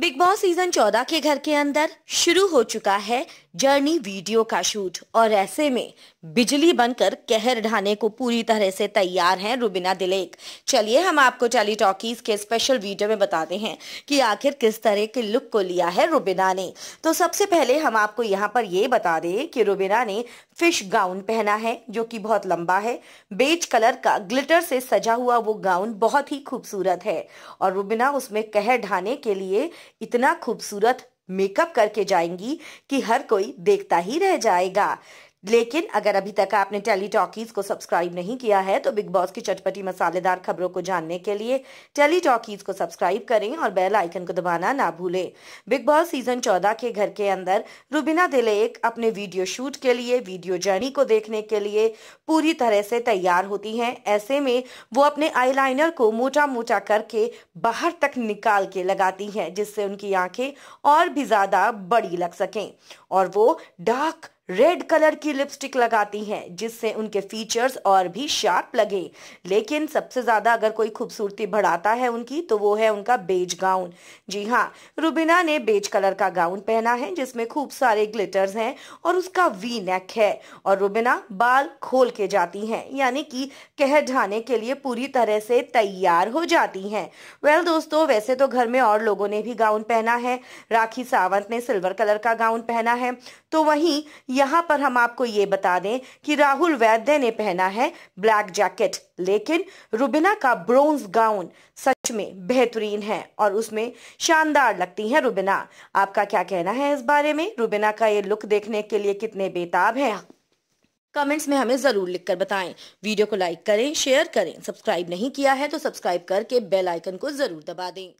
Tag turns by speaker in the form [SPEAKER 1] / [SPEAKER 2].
[SPEAKER 1] big boss season 14 के घर के अंदर शुरू हो चुका है जर्नी वीडियो का शूट और ऐसे में बिजली बनकर कहर ढाने को पूरी तरह से तैयार हैं रुबिना दिलेक चलिए हम आपको टेली टॉकीज के स्पेशल वीडियो में बताते हैं कि आखिर किस तरह के लुक को लिया है रुबिना ने तो सबसे पहले हम आपको यहाँ पर ये बता दें कि रुबिना ने फिश गाउन पहना है जो कि बहुत लंबा है बेज कलर का ग्लिटर से सजा हुआ वो गाउन बहुत ही खूबसूरत है और रुबिना उसमें कहर ढाने के लिए इतना खूबसूरत मेकअप करके जाएंगी कि हर कोई देखता ही रह जाएगा लेकिन अगर अभी तक आपने टेली टॉकीज को सब्सक्राइब नहीं किया है तो बिग बॉस की चटपटी मसालेदार खबरों को जानने के लिए टेली टॉकीज को सब्सक्राइब करें और बेल आइकन को दबाना ना भूलें बिग बॉस सीजन 14 के घर के अंदर रुबीना दिलेक अपने वीडियो शूट के लिए वीडियो जर्नी को देखने के लिए पूरी तरह से तैयार होती है ऐसे में वो अपने आई को मोटा मोटा करके बाहर तक निकाल के लगाती है जिससे उनकी आंखें और भी ज्यादा बड़ी लग सकें और वो डार्क रेड कलर की लिपस्टिक लगाती हैं जिससे उनके फीचर्स और भी शार्प लगे लेकिन सबसे ज़्यादा अगर कोई खूबसूरती बढ़ाता है उनकी तो वो है उनका बेज गाउन जी हाँ रुबिना ने बेज कलर का गाउन पहना है जिसमें खूब सारे ग्लिटर्स हैं और उसका वी नेक है और रुबिना बाल खोल के जाती हैं यानी कि कह ढाने के लिए पूरी तरह से तैयार हो जाती हैं वेल well, दोस्तों वैसे तो घर में और लोगों ने भी गाउन पहना है राखी सावंत ने सिल्वर कलर का गाउन पहना है तो वहीं यहाँ पर हम आपको ये बता दें कि राहुल वैद्य ने पहना है ब्लैक जैकेट लेकिन रुबिना का ब्रोंज गाउन सच में बेहतरीन है और उसमें शानदार लगती है रुबिना आपका क्या कहना है इस बारे में रुबिना का ये लुक देखने के लिए कितने बेताब है कमेंट्स में हमें ज़रूर लिखकर बताएं वीडियो को लाइक करें शेयर करें सब्सक्राइब नहीं किया है तो सब्सक्राइब करके बेल आइकन को ज़रूर दबा दें